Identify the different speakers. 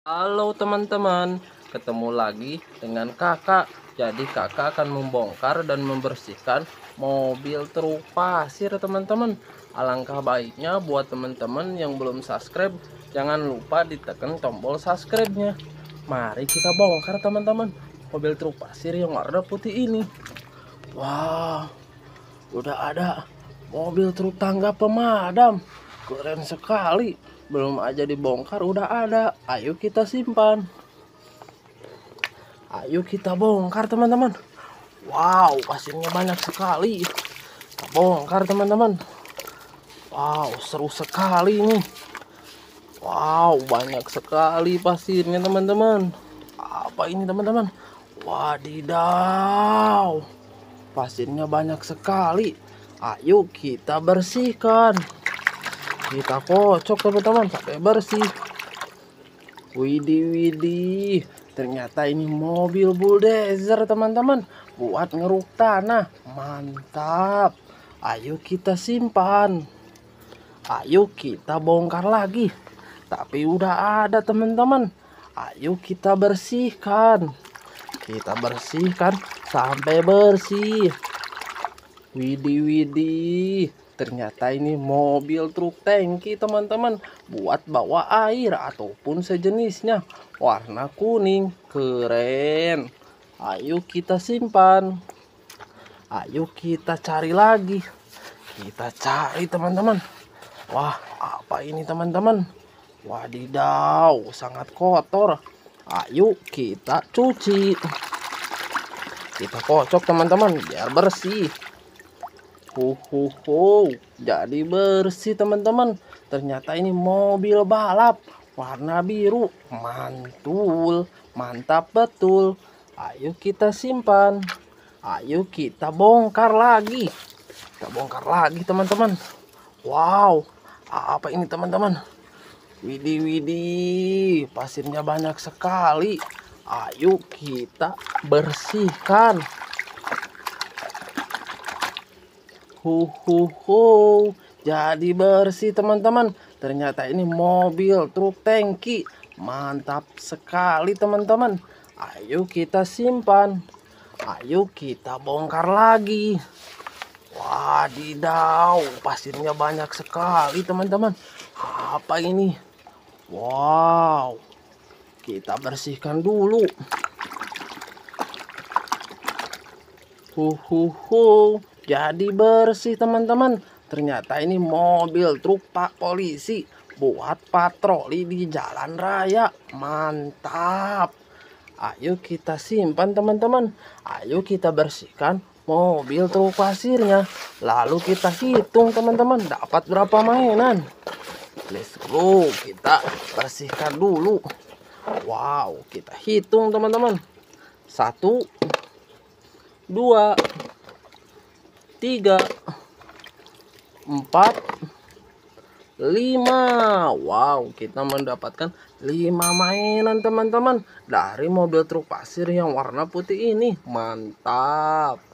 Speaker 1: Halo teman-teman, ketemu lagi dengan kakak. Jadi kakak akan membongkar dan membersihkan mobil truk pasir teman-teman. Alangkah baiknya buat teman-teman yang belum subscribe, jangan lupa ditekan tombol subscribe-nya. Mari kita bongkar teman-teman mobil truk pasir yang warna putih ini. Wow, udah ada mobil truk tangga pemadam keren sekali belum aja dibongkar udah ada ayo kita simpan ayo kita bongkar teman-teman wow pasirnya banyak sekali kita bongkar teman-teman wow seru sekali ini wow banyak sekali pasirnya teman-teman apa ini teman-teman wadidaw pasirnya banyak sekali ayo kita bersihkan kita kocok teman-teman sampai bersih widih widih ternyata ini mobil bulldozer teman-teman buat ngeruk tanah mantap ayo kita simpan ayo kita bongkar lagi tapi udah ada teman-teman ayo kita bersihkan kita bersihkan sampai bersih widih widih Ternyata ini mobil truk tangki teman-teman buat bawa air ataupun sejenisnya. Warna kuning, keren. Ayo kita simpan. Ayo kita cari lagi. Kita cari teman-teman. Wah, apa ini teman-teman? Wadidaw, sangat kotor. Ayo kita cuci. Kita kocok teman-teman biar bersih. Ho ho ho. Jadi bersih teman-teman. Ternyata ini mobil balap warna biru. Mantul. Mantap betul. Ayo kita simpan. Ayo kita bongkar lagi. Kita bongkar lagi teman-teman. Wow. Apa ini teman-teman? Widi Widi, Pasirnya banyak sekali. Ayo kita bersihkan. Hu hu hu. Jadi bersih teman-teman. Ternyata ini mobil truk tangki. Mantap sekali teman-teman. Ayo kita simpan. Ayo kita bongkar lagi. Wadidaw, pasirnya banyak sekali teman-teman. Apa ini? Wow, kita bersihkan dulu. Hu hu hu, jadi bersih teman-teman ternyata ini mobil truk pak polisi buat patroli di jalan raya mantap ayo kita simpan teman-teman ayo kita bersihkan mobil truk pasirnya lalu kita hitung teman-teman dapat berapa mainan let's go kita bersihkan dulu wow kita hitung teman-teman satu dua tiga empat lima wow kita mendapatkan lima mainan teman-teman dari mobil truk pasir yang warna putih ini mantap